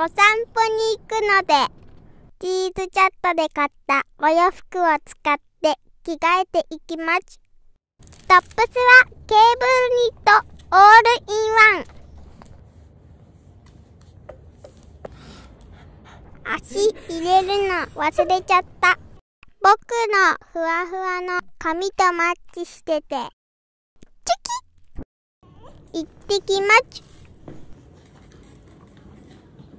お散歩に行くので、チーズチャットで買ったお洋服を使って着替えていきます。トップスはケーブルニットオールインワン。足入れるの忘れちゃった。僕のふわふわの髪とマッチしてて。チュキ行ってきます。